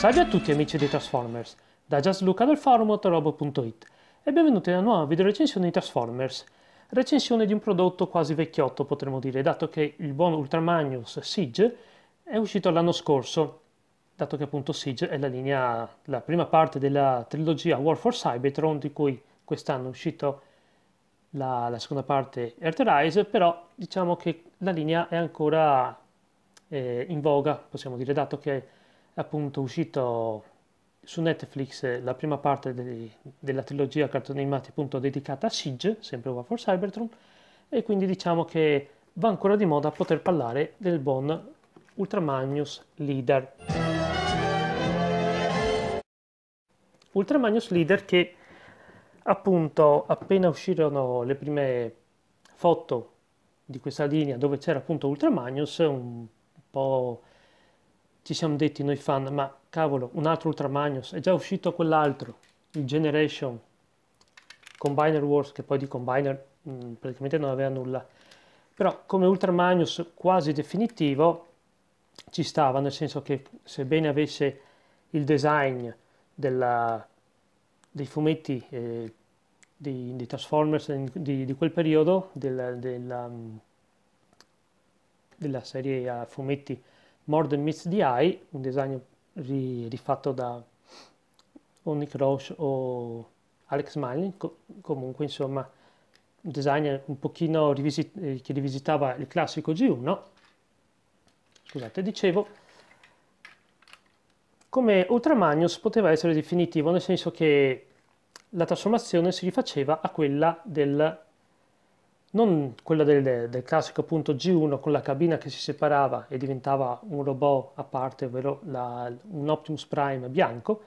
Salve a tutti amici di Transformers, da Gianluca del forum Autorobo.it e benvenuti alla nuova video recensione di Transformers. Recensione di un prodotto quasi vecchiotto potremmo dire, dato che il buon Ultramagnus Siege è uscito l'anno scorso, dato che appunto Siege è la linea, la prima parte della trilogia War for Cybertron di cui quest'anno è uscito la, la seconda parte Earthrise, però diciamo che la linea è ancora eh, in voga, possiamo dire, dato che È, appunto uscito su Netflix eh, la prima parte de- della trilogia cartoni animati appunto dedicata a Siege, sempre War for Cybertron, e quindi diciamo che va ancora di moda poter parlare del buon Ultramagnus Leader. Ultramagnus Leader che appunto appena uscirono le prime foto di questa linea dove c'era appunto Ultramagnus, un po' ci siamo detti noi fan, ma cavolo, un altro Ultramagnos, è già uscito quell'altro, il Generation, Combiner Wars, che poi di Combiner mh, mm, praticamente non aveva nulla. Però come Ultramagnos quasi definitivo ci stava, nel senso che sebbene avesse il design della, dei fumetti eh, di, di, Transformers di, di, quel periodo, della, della, mm, della serie a fumetti More Than Meets the Eye, un design ri rifatto da Onic Roche o Alex Malin, co comunque insomma un design un pochino rivisit eh, che rivisitava il classico G1, scusate dicevo, come Ultramagnus poteva essere definitivo nel senso che la trasformazione si rifaceva a quella del non quella del, del classico appunto G1 con la cabina che si separava e diventava un robot a parte, ovvero la, un Optimus Prime bianco,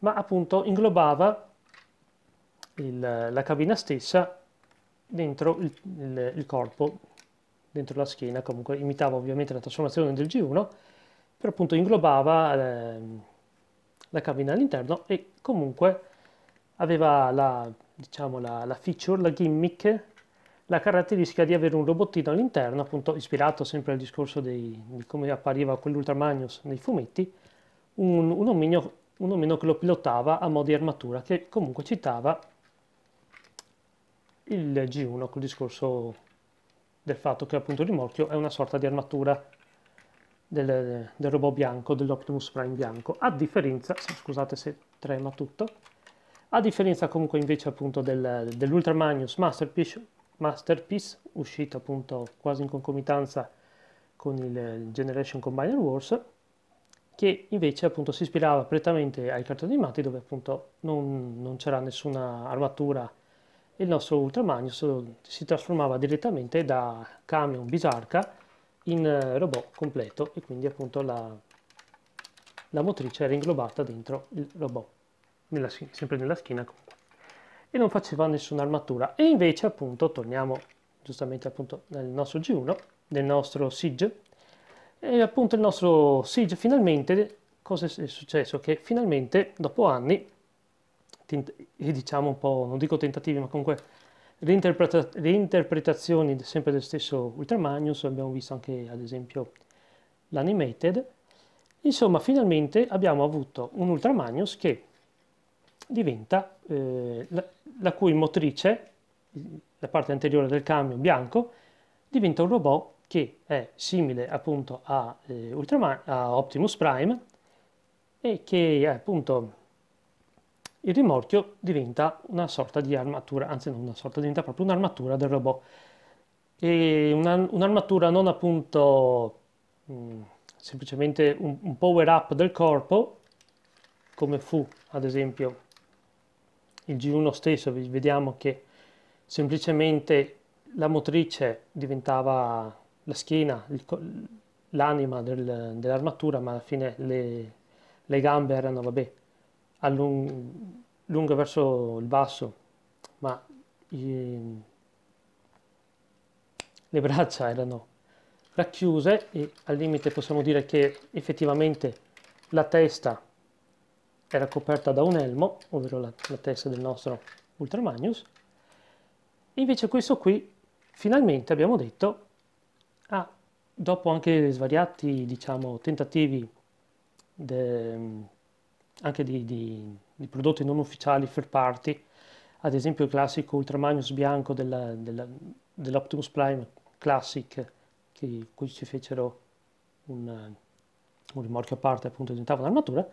ma appunto inglobava il, la cabina stessa dentro il, il, il, corpo, dentro la schiena, comunque imitava ovviamente la trasformazione del G1, però appunto inglobava eh, la cabina all'interno e comunque aveva la, diciamo, la, la feature, la gimmick la caratteristica di avere un robottino all'interno, appunto ispirato sempre al discorso dei, di come appariva quell'Ultramagnus nei fumetti, un, un, ominio, un omino che lo pilotava a mo' di armatura, che comunque citava il G1 col discorso del fatto che appunto il rimorchio è una sorta di armatura del, del robot bianco, dell'Optimus Prime bianco, a differenza, scusate se trema tutto, a differenza comunque invece appunto del, dell'Ultramagnus Masterpiece Masterpiece, uscito appunto quasi in concomitanza con il Generation Combiner Wars, che invece appunto si ispirava prettamente ai cartoni animati dove appunto non, non c'era nessuna armatura e il nostro Ultramagnus si trasformava direttamente da camion bisarca in eh, robot completo e quindi appunto la, la motrice era inglobata dentro il robot, nella, sempre nella schiena comunque e non faceva nessuna armatura. E invece appunto torniamo giustamente appunto nel nostro G1, nel nostro Siege, e appunto il nostro Siege finalmente, cosa è successo? Che finalmente dopo anni, diciamo un po', non dico tentativi ma comunque reinterpreta reinterpretazioni sempre del stesso Ultramagnus, abbiamo visto anche ad esempio l'Animated, insomma finalmente abbiamo avuto un Ultramagnus che diventa eh, la, la, cui motrice, la parte anteriore del camion bianco, diventa un robot che è simile appunto a, eh, Ultraman, a Optimus Prime e che è, appunto il rimorchio diventa una sorta di armatura, anzi non una sorta, diventa proprio un'armatura del robot. E un'armatura non appunto mh, mm, semplicemente un, un power up del corpo, come fu ad esempio il G1 stesso vediamo che semplicemente la motrice diventava la schiena, l'anima del, dell'armatura, ma alla fine le, le gambe erano, vabbè, allung, lunghe verso il basso, ma i, le braccia erano racchiuse e al limite possiamo dire che effettivamente la testa era coperta da un elmo, ovvero la, la testa del nostro Ultramagnus. Invece questo qui, finalmente abbiamo detto, ah, dopo anche svariati diciamo, tentativi de, anche di, di, di, prodotti non ufficiali, third party, ad esempio il classico Ultramagnus bianco della, della, dell'Optimus Prime Classic, che, cui ci fecero un, un rimorchio a parte appunto diventava un'armatura,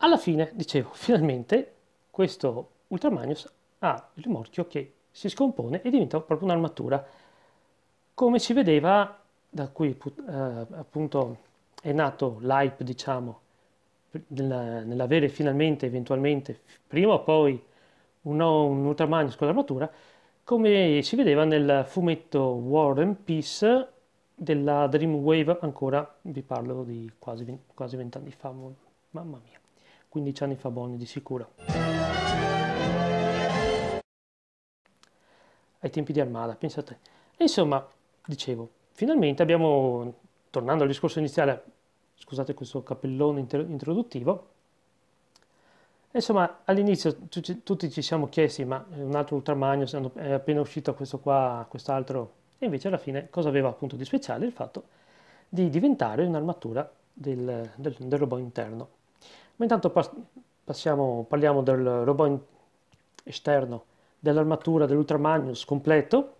alla fine, dicevo, finalmente questo Ultramagnus ha il rimorchio che si scompone e diventa proprio un'armatura. Come si vedeva, da cui eh, appunto è nato l'hype, diciamo, nell'avere finalmente, eventualmente, prima o poi, un, un Ultramagnus con l'armatura, come si vedeva nel fumetto War and Peace della Dreamwave, ancora vi parlo di quasi, quasi vent'anni fa, mamma mia. 15 anni fa buoni di sicuro. Ai tempi di Armada, pensate. E insomma, dicevo, finalmente abbiamo, tornando al discorso iniziale, scusate questo cappellone introduttivo, Insomma, all'inizio tutti ci siamo chiesti, ma un altro Ultramagno è appena uscito questo qua, quest'altro, e invece alla fine cosa aveva appunto di speciale? Il fatto di diventare un'armatura del, del, del robot interno. Ma intanto passiamo, parliamo del robot esterno dell'armatura dell'Ultramagnus completo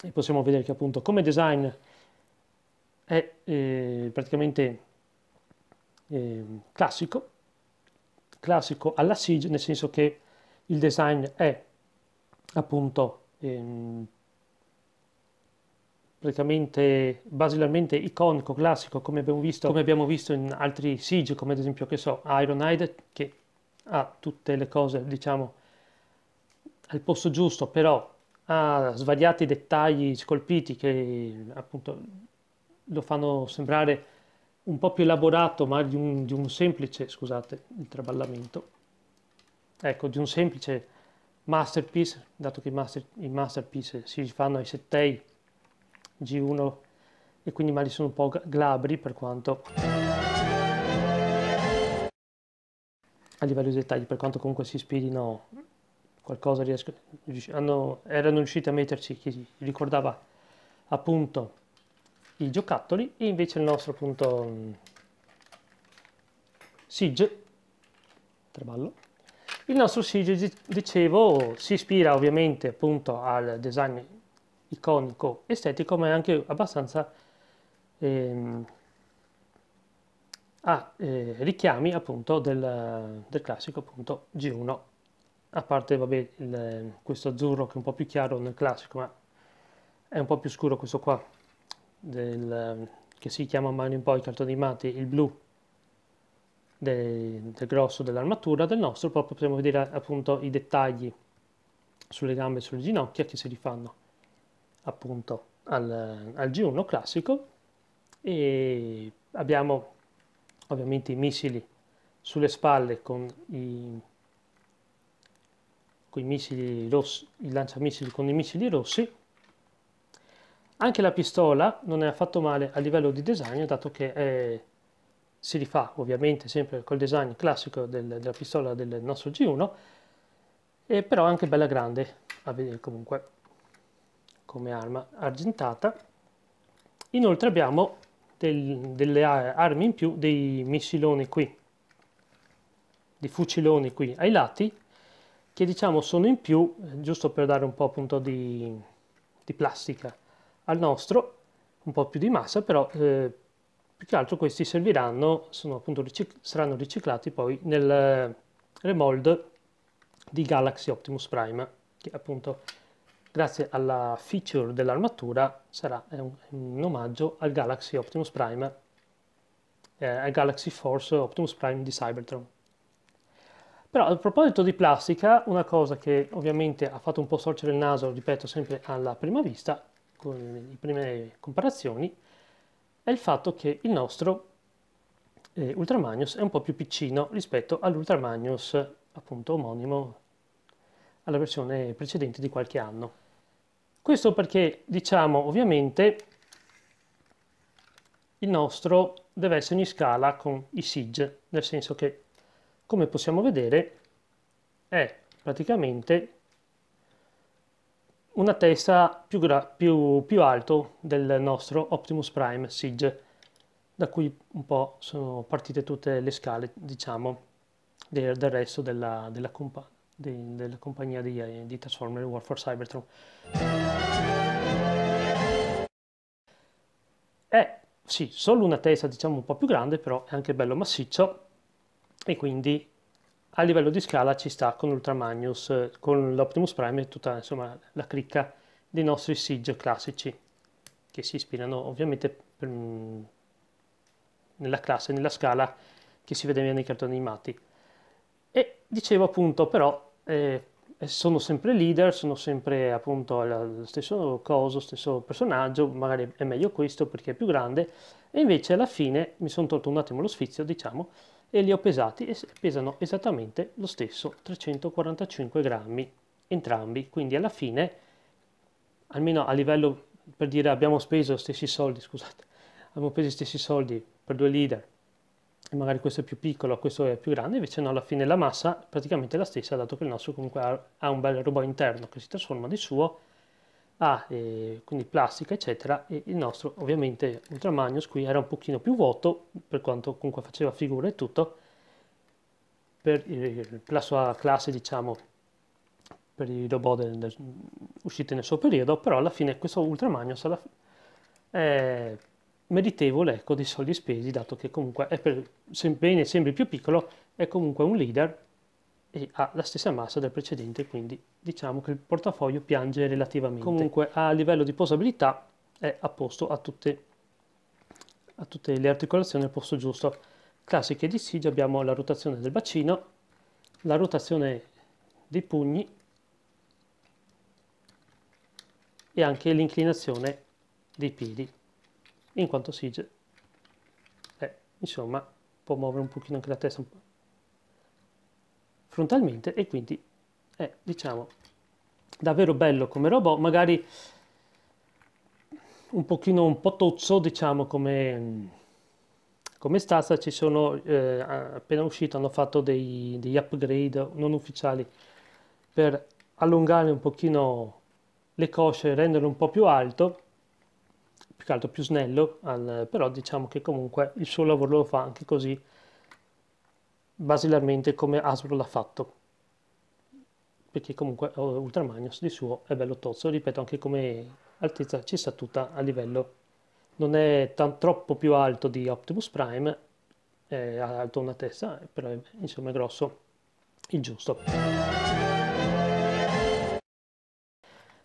e possiamo vedere che appunto come design è eh, praticamente eh, classico, classico alla Siege, nel senso che il design è appunto ehm, praticamente basilarmente iconico, classico, come abbiamo visto, come abbiamo visto in altri Siege, come ad esempio, che so, Ironhide, che ha tutte le cose, diciamo, al posto giusto, però ha svariati dettagli scolpiti che appunto lo fanno sembrare un po' più elaborato, ma di un, di un semplice, scusate il traballamento, ecco, di un semplice masterpiece, dato che i, master, i masterpiece si fanno ai settei G1 e quindi i mali sono un po' glabri per quanto a livello di dettagli, per quanto comunque si ispirino qualcosa riesco, hanno, erano riusciti a metterci chi ricordava appunto i giocattoli e invece il nostro appunto Siege traballo il nostro Siege dicevo si ispira ovviamente appunto al design iconico, estetico, ma è anche abbastanza... Ehm, ha eh, richiami appunto del, del, classico appunto G1 a parte vabbè il, questo azzurro che è un po' più chiaro nel classico ma è un po' più scuro questo qua del, che si chiama mano in poi cartoni animati il blu del, del grosso dell'armatura del nostro poi possiamo vedere appunto i dettagli sulle gambe e sulle ginocchia che si rifanno appunto al, al G1 classico e abbiamo ovviamente i missili sulle spalle con i, con i missili rossi, i lanciamissili con i missili rossi. Anche la pistola non è affatto male a livello di design, dato che è, si rifà ovviamente sempre col design classico del, della pistola del nostro G1, e però anche bella grande, a vedere comunque come arma argentata. Inoltre abbiamo del, delle armi in più, dei missiloni qui, dei fuciloni qui ai lati, che diciamo sono in più, eh, giusto per dare un po' appunto di, di plastica al nostro, un po' più di massa, però eh, più che altro questi serviranno, ric saranno riciclati poi nel eh, remold di Galaxy Optimus Prime, che appunto grazie alla feature dell'armatura, sarà un, omaggio al Galaxy Optimus Prime, eh, al Galaxy Force Optimus Prime di Cybertron. Però a proposito di plastica, una cosa che ovviamente ha fatto un po' sorgere il naso, ripeto sempre alla prima vista, con le prime comparazioni, è il fatto che il nostro eh, Ultramagnus è un po' più piccino rispetto all'Ultramagnus appunto omonimo alla versione precedente di qualche anno. Questo perché diciamo ovviamente il nostro deve essere in scala con i SIG, nel senso che come possiamo vedere è praticamente una testa più, più, più alto del nostro Optimus Prime SIG, da cui un po' sono partite tutte le scale, diciamo, del, del resto della, della, de, della compagnia di, eh, di Transformer War for Cybertron. È sì, solo una testa diciamo un po' più grande, però è anche bello massiccio e quindi a livello di scala ci sta con Ultramagnus, con l'Optimus Prime e tutta insomma, la cricca dei nostri Siege classici che si ispirano ovviamente per, mm, nella classe, nella scala che si vede nei cartoni animati. E dicevo appunto però eh, sono sempre leader, sono sempre appunto lo stesso coso, stesso personaggio, magari è meglio questo perché è più grande, e invece alla fine mi sono tolto un attimo lo sfizio, diciamo, e li ho pesati e pesano esattamente lo stesso, 345 grammi entrambi, quindi alla fine, almeno a livello, per dire abbiamo speso gli stessi soldi, scusate, abbiamo speso gli stessi soldi per due leader, magari questo è più piccolo, questo è più grande, invece no, alla fine la massa è praticamente la stessa, dato che il nostro comunque ha un bel robot interno che si trasforma di suo, ha eh, quindi plastica eccetera, e il nostro ovviamente Ultramagnus qui era un pochino più vuoto, per quanto comunque faceva figura e tutto, per il, la sua classe diciamo, per i robot del, del, usciti nel suo periodo, però alla fine questo Ultramagnus alla, eh, meritevole ecco, dei soldi spesi, dato che comunque, è per, sebbene sembri più piccolo, è comunque un leader e ha la stessa massa del precedente, quindi diciamo che il portafoglio piange relativamente. Comunque a livello di posabilità è a posto a tutte, a tutte le articolazioni al posto giusto. Classiche di Siege abbiamo la rotazione del bacino, la rotazione dei pugni e anche l'inclinazione dei piedi in quanto Sige, eh, insomma, può muovere un pochino anche la testa frontalmente e quindi è, eh, diciamo, davvero bello come robot, magari un pochino un po' tozzo, diciamo, come, come stazza ci sono, eh, appena uscito hanno fatto dei, degli upgrade non ufficiali per allungare un pochino le cosce renderlo un po' più alto più che altro più snello, al, però diciamo che comunque il suo lavoro lo fa anche così basilarmente come Hasbro l'ha fatto perché comunque eh, Ultramagnus di suo è bello tozzo, ripeto anche come altezza ci sta tutta a livello, non è tan, troppo più alto di Optimus Prime, è alto una testa, però è, insomma è grosso, il giusto.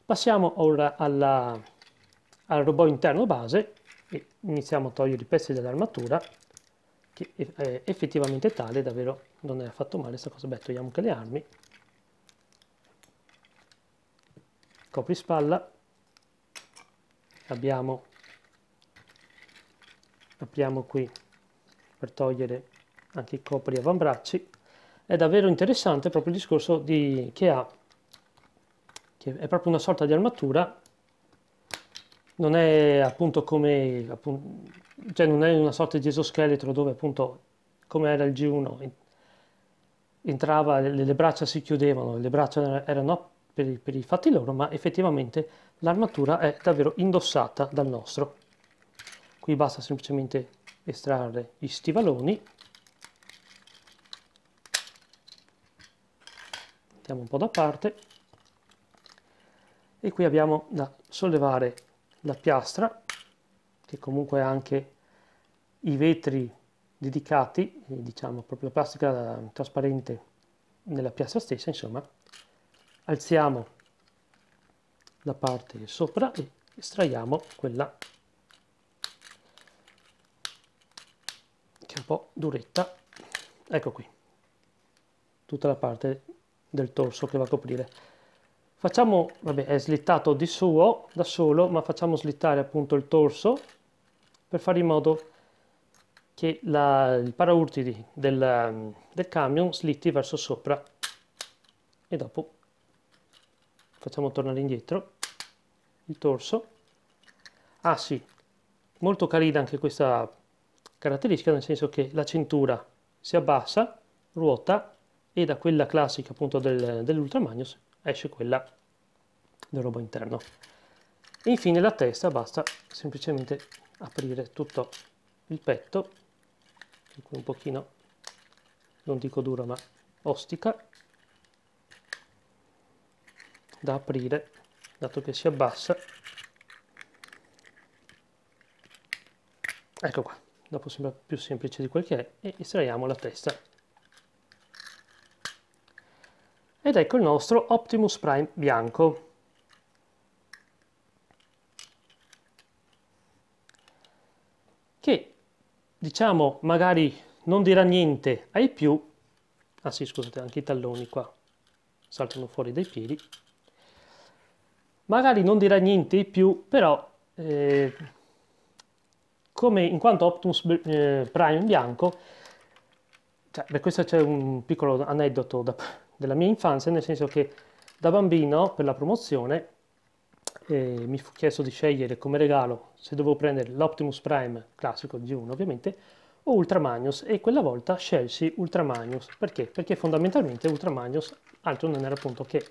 Passiamo ora alla al robot interno base e iniziamo a togliere i pezzi dell'armatura che è effettivamente tale, davvero non è affatto male questa cosa, beh togliamo anche le armi, copri spalla, abbiamo, apriamo qui per togliere anche i copri avambracci, è davvero interessante proprio il discorso di, che ha, che è proprio una sorta di armatura non è appunto come appunto, cioè non è una sorta di esoscheletro dove appunto come era il G1 entrava, le, le braccia si chiudevano, le braccia erano per per i fatti loro, ma effettivamente l'armatura è davvero indossata dal nostro. Qui basta semplicemente estrarre gli stivaloni, mettiamo un po' da parte, e qui abbiamo da sollevare la piastra, che comunque ha anche i vetri dedicati, diciamo proprio la plastica trasparente nella piastra stessa, insomma, alziamo la parte sopra e estraiamo quella che è un po' duretta, ecco qui, tutta la parte del torso che va a coprire. Facciamo, vabbè è slittato di suo, da solo, ma facciamo slittare appunto il torso per fare in modo che la, il paraurti del, del camion slitti verso sopra e dopo facciamo tornare indietro il torso. Ah sì, molto carina anche questa caratteristica nel senso che la cintura si abbassa, ruota e da quella classica appunto del, dell'Ultramagnus esce quella del robot interno. E infine la testa basta semplicemente aprire tutto il petto, per cui un pochino, non dico dura ma ostica, da aprire dato che si abbassa. Ecco qua, dopo sembra più semplice di quel che è e estraiamo la testa. Ed ecco il nostro Optimus Prime bianco. Che, diciamo, magari non dirà niente ai più. Ah sì, scusate, anche i talloni qua saltano fuori dai piedi. Magari non dirà niente ai più, però... Eh, come in quanto Optimus eh, Prime bianco, cioè, per questo c'è un piccolo aneddoto da, della mia infanzia, nel senso che da bambino per la promozione eh, mi fu chiesto di scegliere come regalo se dovevo prendere l'Optimus Prime classico g 1 ovviamente o Ultramagnus e quella volta scelsi Ultramagnus perché? Perché fondamentalmente Ultramagnus altro non era appunto che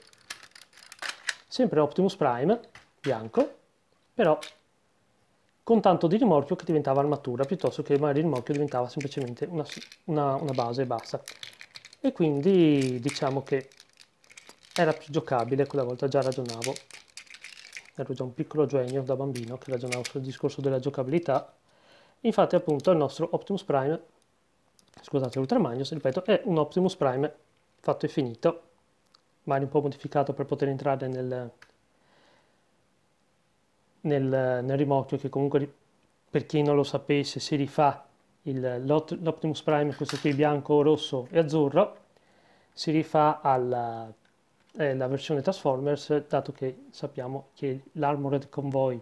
sempre Optimus Prime bianco però con tanto di rimorchio che diventava armatura piuttosto che il rimorchio diventava semplicemente una, una, una base e basta e quindi diciamo che era più giocabile, quella volta già ragionavo, ero già un piccolo genio da bambino che ragionavo sul discorso della giocabilità, infatti appunto il nostro Optimus Prime, scusate Ultramagnus, ripeto, è un Optimus Prime fatto e finito, magari un po' modificato per poter entrare nel, nel, nel rimorchio che comunque per chi non lo sapesse si rifà l'Optimus Prime, questo qui bianco, rosso e azzurro, si rifà alla eh, versione Transformers, dato che sappiamo che l'Armored Convoy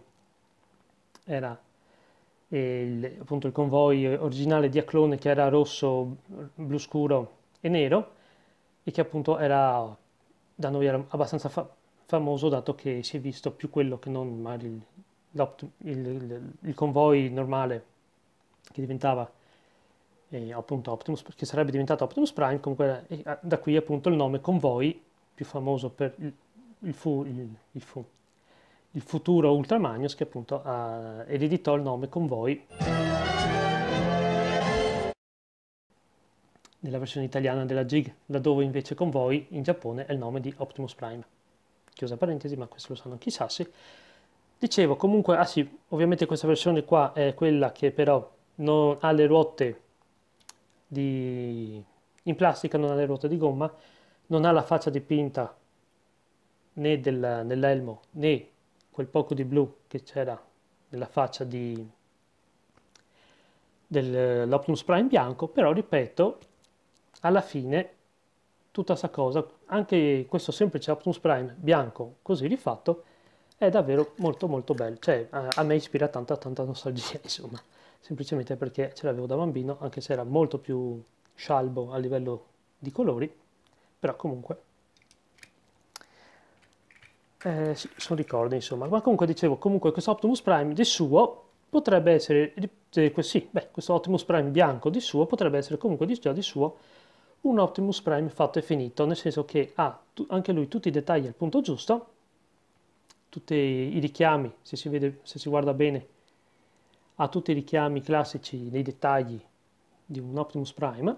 era il, appunto il convoy originale di Aclone che era rosso, blu scuro e nero e che appunto era da noi era abbastanza fa famoso dato che si è visto più quello che non il, il, il, il convoy normale che diventava eh, appunto Optimus, che sarebbe diventato Optimus Prime, comunque eh, eh, da qui appunto il nome Convoy, più famoso per il, il, fu, il, il fu, futuro Ultramagnus che appunto ha, ereditò il nome Convoy. nella versione italiana della JIG, laddove invece Convoy in Giappone è il nome di Optimus Prime. Chiusa parentesi, ma questo lo sanno chissà i Dicevo, comunque, ah sì, ovviamente questa versione qua è quella che però non ha le ruote di... in plastica, non ha le ruote di gomma, non ha la faccia dipinta né del, dell'elmo né quel poco di blu che c'era nella faccia di, dell'Optimus Prime bianco, però ripeto, alla fine tutta questa cosa, anche questo semplice Optimus Prime bianco così rifatto, è davvero molto molto bello, cioè a, a me ispira tanta tanta nostalgia insomma semplicemente perché ce l'avevo da bambino, anche se era molto più scialbo a livello di colori, però comunque eh, sono ricordi insomma. Ma comunque dicevo, comunque questo Optimus Prime di suo potrebbe essere, sì, beh, questo Optimus Prime bianco di suo potrebbe essere comunque di, già di suo un Optimus Prime fatto e finito, nel senso che ha anche lui tutti i dettagli al punto giusto, tutti i richiami, se si, vede, se si guarda bene, ha tutti i richiami classici nei dettagli di un Optimus Prime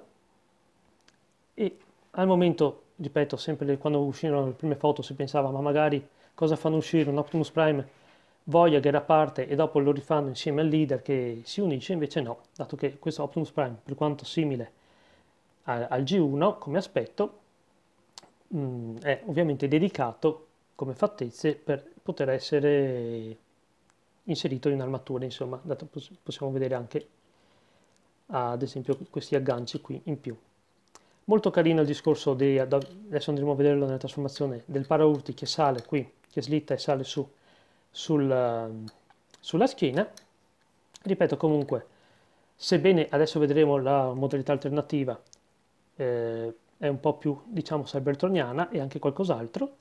e al momento, ripeto, sempre quando uscirono le prime foto si pensava ma magari cosa fanno uscire un Optimus Prime Voyager a parte e dopo lo rifanno insieme al leader che si unisce, invece no, dato che questo Optimus Prime, per quanto simile al, G1 come aspetto, mm, è ovviamente dedicato come fattezze per poter essere inserito in armatura, insomma, dato possiamo vedere anche ad esempio questi agganci qui in più. Molto carino il discorso di, adesso andremo a vederlo nella trasformazione, del paraurti che sale qui, che slitta e sale su sul, sulla schiena. Ripeto comunque, sebbene adesso vedremo la modalità alternativa, eh, è un po' più diciamo cybertroniana e anche qualcos'altro,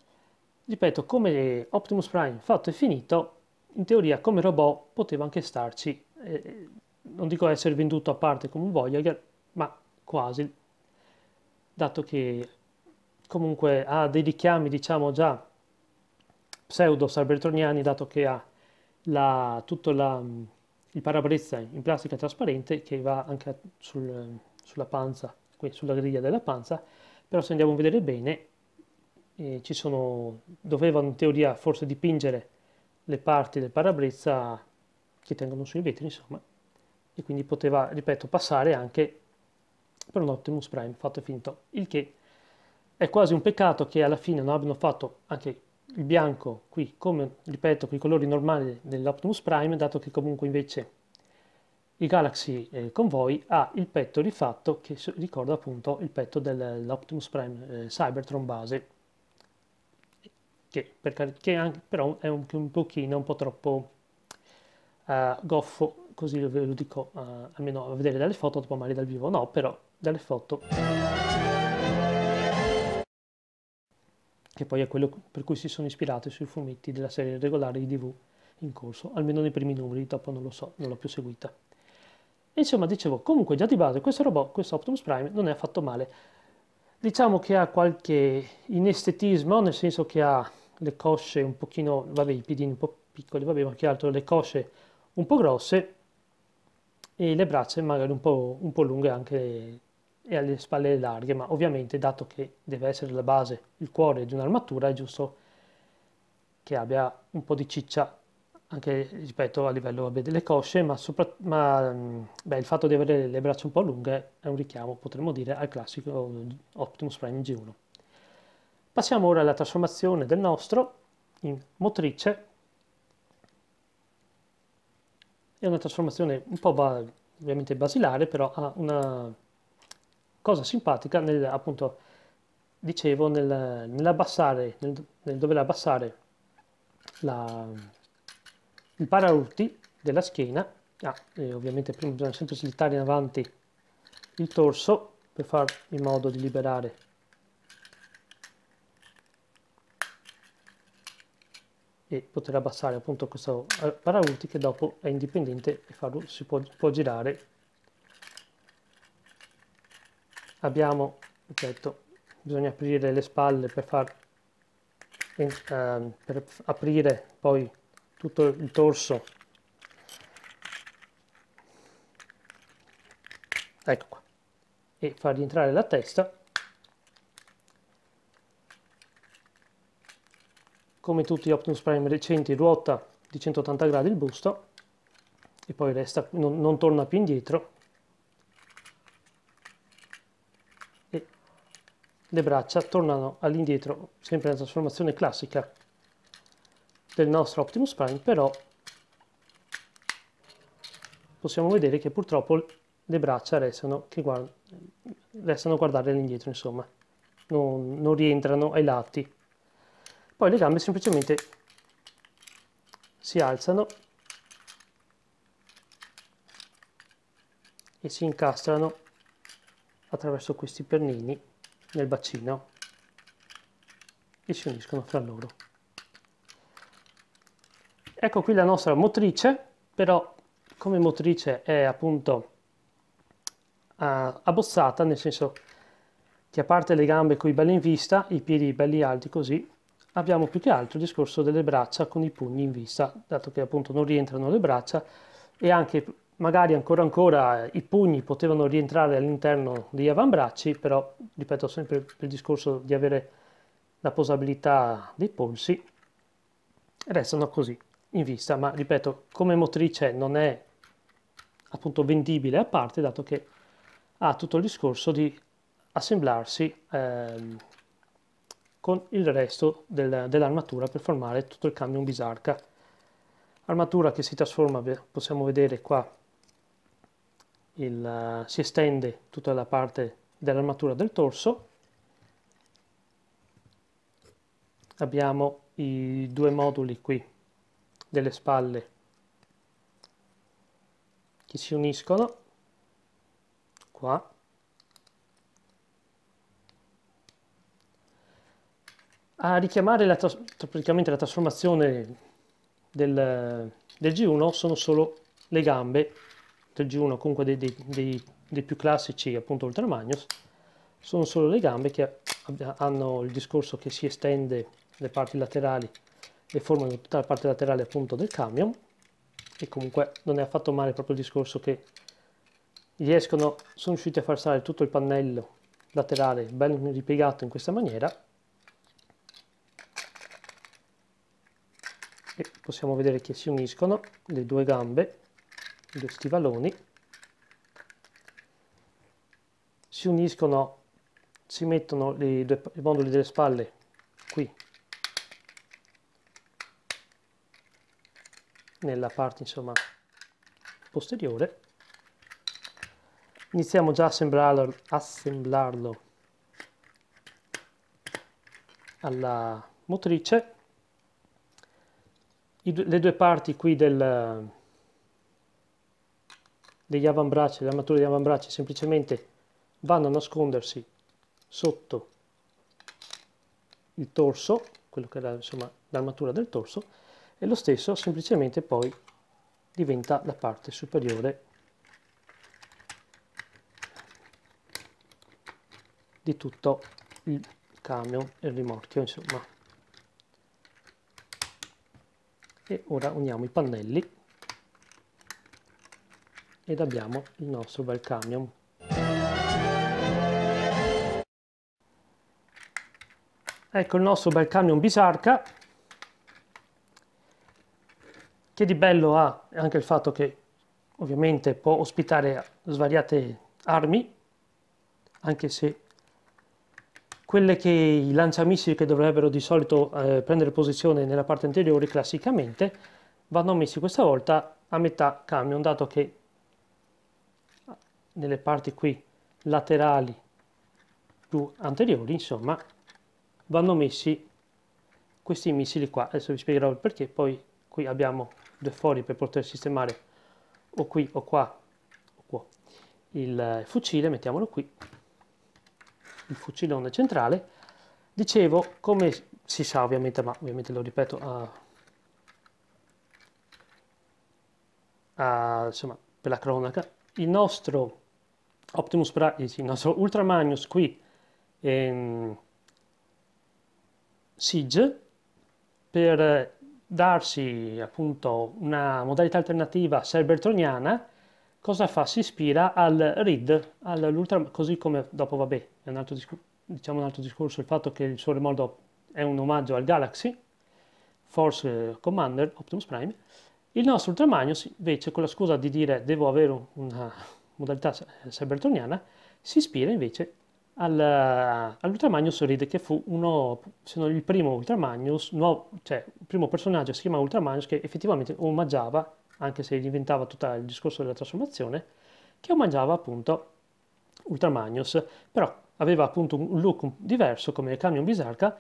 ripeto come Optimus Prime fatto e finito in teoria come robot poteva anche starci, eh, non dico essere venduto a parte come un Voyager, ma quasi, dato che comunque ha dei richiami diciamo già pseudo cybertroniani, dato che ha la, tutto la, il parabrezza in plastica trasparente che va anche sul, sulla panza, qui sulla griglia della panza, però se andiamo a vedere bene eh, ci sono, dovevano in teoria forse dipingere le parti del parabrezza che tengono sui vetri, insomma, e quindi poteva, ripeto, passare anche per un Optimus Prime, fatto e finto, il che è quasi un peccato che alla fine non abbiano fatto anche il bianco qui, come ripeto, con i colori normali dell'Optimus Prime, dato che comunque invece il Galaxy eh, Convoy ha il petto rifatto che ricorda appunto il petto dell'Optimus Prime eh, Cybertron base che, per, che anche, però è un, un, pochino, un po' troppo uh, goffo, così ve lo dico uh, almeno a vedere dalle foto, dopo magari dal vivo no, però dalle foto. Che poi è quello per cui si sono ispirati sui fumetti della serie regolare di DV in corso, almeno nei primi numeri, dopo non lo so, non l'ho più seguita. Insomma, dicevo, comunque già di base questo robot, questo Optimus Prime, non è affatto male. Diciamo che ha qualche inestetismo, nel senso che ha le cosce un pochino, vabbè i piedini un po' piccoli, vabbè ma che altro le cosce un po' grosse e le braccia magari un po', un po lunghe anche e alle spalle larghe, ma ovviamente dato che deve essere la base, il cuore di un'armatura è giusto che abbia un po' di ciccia anche rispetto a livello vabbè, delle cosce, ma, sopra, ma beh, il fatto di avere le braccia un po' lunghe è un richiamo, potremmo dire, al classico Optimus Prime G1. Passiamo ora alla trasformazione del nostro in motrice. È una trasformazione un po' ba ovviamente basilare, però ha una cosa simpatica nel, appunto, dicevo, nel, nell'abbassare, nel, nel dover abbassare la, il paraurti della schiena, ah, ovviamente prima bisogna sempre slittare in avanti il torso per fare in modo di liberare e poter abbassare appunto questo eh, paraurti che dopo è indipendente e farlo, si può, può girare. Abbiamo, detto bisogna aprire le spalle per far ehm, per aprire poi tutto il torso ecco qua e far rientrare la testa come tutti gli Optimus Prime recenti ruota di 180 gradi il busto e poi resta, non, non torna più indietro e le braccia tornano all'indietro sempre nella trasformazione classica del nostro Optimus Prime però possiamo vedere che purtroppo le braccia restano, guard restano a guardare all'indietro insomma non, non rientrano ai lati poi le gambe semplicemente si alzano e si incastrano attraverso questi pernini nel bacino e si uniscono fra loro. Ecco qui la nostra motrice, però come motrice è appunto uh, eh, abbozzata, nel senso che a parte le gambe con i belli in vista, i piedi belli alti così, abbiamo più che altro il discorso delle braccia con i pugni in vista, dato che appunto non rientrano le braccia e anche magari ancora ancora i pugni potevano rientrare all'interno degli avambracci, però ripeto sempre il discorso di avere la posabilità dei polsi, restano così in vista, ma ripeto come motrice non è appunto vendibile a parte, dato che ha tutto il discorso di assemblarsi. Ehm, con il resto del, dell'armatura per formare tutto il camion bisarca. Armatura che si trasforma, possiamo vedere qua, il, eh, si estende tutta la parte dell'armatura del torso. Abbiamo i due moduli qui delle spalle che si uniscono qua a richiamare la, praticamente la trasformazione del, del, G1 sono solo le gambe del G1, comunque dei, dei, dei, dei più classici appunto Ultramagnus, sono solo le gambe che hanno il discorso che si estende le parti laterali e formano tutta la parte laterale appunto del camion e comunque non è affatto male proprio il discorso che riescono, sono riusciti a far stare tutto il pannello laterale ben ripiegato in questa maniera possiamo vedere che si uniscono le due gambe, i due stivaloni, si uniscono, si mettono i, due, i moduli delle spalle qui nella parte insomma posteriore iniziamo già a assemblarlo, assemblarlo alla motrice le due parti qui del, degli avambracci, dell'armatura degli avambracci semplicemente vanno a nascondersi sotto il torso, quello che era insomma l'armatura del torso, e lo stesso semplicemente poi diventa la parte superiore di tutto il camion, il rimorchio insomma. e ora uniamo i pannelli ed abbiamo il nostro bel camion ecco il nostro bel camion bisarca che di bello ha anche il fatto che ovviamente può ospitare svariate armi anche se quelle che i lanciamissili che dovrebbero di solito eh, prendere posizione nella parte anteriore classicamente vanno messi questa volta a metà camion dato che nelle parti qui laterali più anteriori insomma vanno messi questi missili qua adesso vi spiegherò il perché poi qui abbiamo due fori per poter sistemare o qui o qua o qua il eh, fucile mettiamolo qui il fucilone centrale. Dicevo, come si sa ovviamente, ma ovviamente lo ripeto a, a, insomma, per la cronaca, il nostro Optimus Prime, eh, il nostro Ultramagnus qui in ehm, Siege per darsi appunto una modalità alternativa cybertroniana cosa fa? Si ispira al RID, all'ultra così come dopo vabbè un altro, diciamo un altro discorso il fatto che il suo rimordo è un omaggio al Galaxy, Force Commander, Optimus Prime, il nostro Ultramagnus invece con la scusa di dire devo avere una modalità cybertroniana si ispira invece al, all'Ultramagnus Reed che fu uno, se non il primo Ultramagnus, nuovo, cioè il primo personaggio si chiama Ultramagnus che effettivamente omaggiava, anche se diventava tutto il discorso della trasformazione, che omaggiava appunto Ultramagnus, però aveva appunto un look diverso come il camion bisarca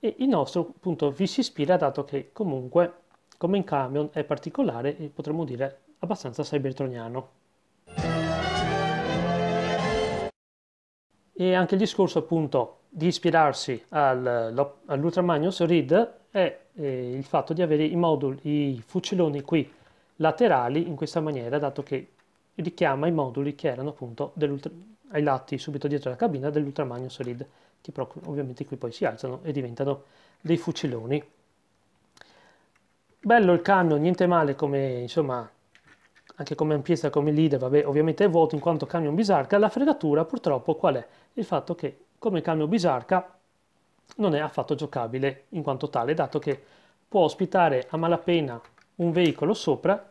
e il nostro appunto vi si ispira dato che comunque come in camion è particolare e potremmo dire abbastanza cybertroniano. E anche il discorso appunto di ispirarsi al, all'Ultramagnus Reed è eh, il fatto di avere i moduli, i fuciloni qui laterali in questa maniera, dato che richiama i moduli che erano appunto ai lati, subito dietro la cabina, dell'ultramagno Solid, che però ovviamente qui poi si alzano e diventano dei fuciloni. Bello il camion, niente male come, insomma, anche come ampiezza, come leader, vabbè, ovviamente è vuoto in quanto camion bisarca. La fregatura purtroppo qual è? Il fatto che come camion bisarca non è affatto giocabile in quanto tale, dato che può ospitare a malapena un veicolo sopra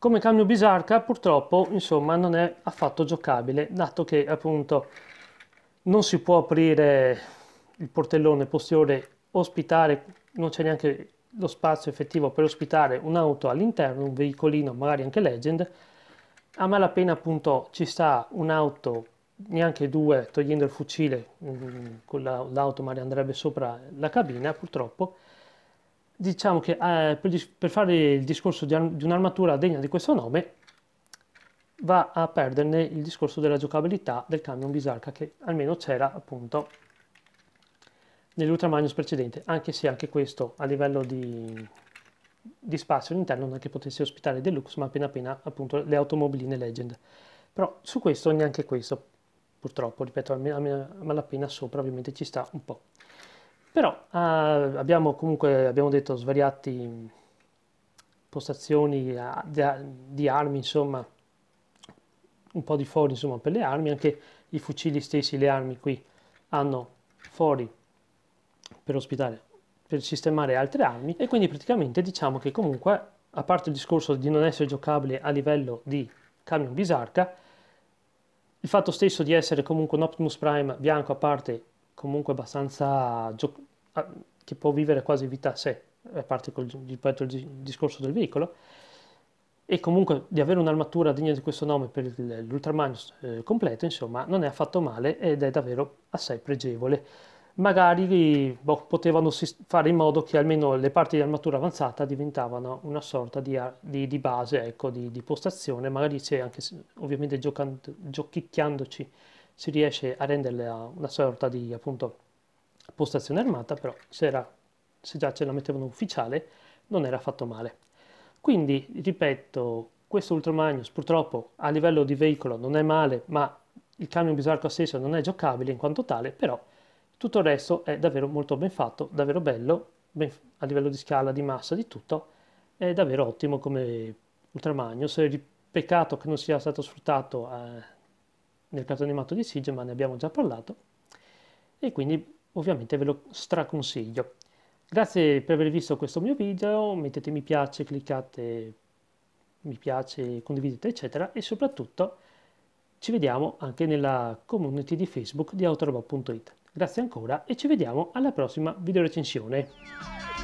come cambio bisarca purtroppo insomma non è affatto giocabile dato che appunto non si può aprire il portellone posteriore ospitare, non c'è neanche lo spazio effettivo per ospitare un'auto all'interno, un veicolino magari anche legend, a malapena appunto ci sta un'auto, neanche due, togliendo il fucile, mm, con l'auto magari andrebbe sopra la cabina purtroppo, diciamo che eh, per, per, fare il discorso di, di un'armatura degna di questo nome va a perderne il discorso della giocabilità del camion bisarca che almeno c'era appunto nell'Ultra precedente, anche se anche questo a livello di, di spazio all'interno non è che potesse ospitare Deluxe, ma appena appena appunto le automobiline Legend. Però su questo neanche questo, purtroppo, ripeto, a malapena sopra ovviamente ci sta un po'. Però eh, abbiamo comunque, abbiamo detto, svariati postazioni eh, a, di, di armi, insomma, un po' di fori insomma, per le armi, anche i fucili stessi, le armi qui hanno fori per ospitare, per sistemare altre armi e quindi praticamente diciamo che comunque, a parte il discorso di non essere giocabile a livello di camion bisarca, il fatto stesso di essere comunque un Optimus Prime bianco a parte comunque abbastanza gio- ah, che può vivere quasi vita a sé, a parte col, ripeto il, il discorso del veicolo, e comunque di avere un'armatura degna di questo nome per l'Ultramanus eh, completo, insomma, non è affatto male ed è davvero assai pregevole. Magari boh, potevano fare in modo che almeno le parti di armatura avanzata diventavano una sorta di, di, di base, ecco, di, di, postazione, magari c'è anche ovviamente giocando, giochicchiandoci si riesce a renderla una sorta di appunto postazione armata, però se, era, se già ce la mettevano ufficiale non era fatto male. Quindi, ripeto, questo Ultramagnus purtroppo a livello di veicolo non è male, ma il camion bisarco stesso non è giocabile in quanto tale, però tutto il resto è davvero molto ben fatto, davvero bello, ben, a livello di scala, di massa, di tutto, è davvero ottimo come Ultramagnus. Peccato che non sia stato sfruttato eh, nel cartone animato di Siege, ma ne abbiamo già parlato, e quindi ovviamente ve lo straconsiglio. Grazie per aver visto questo mio video, mettete mi piace, cliccate mi piace, condividete eccetera e soprattutto ci vediamo anche nella community di Facebook di Autorobot.it. Grazie ancora e ci vediamo alla prossima videorecensione.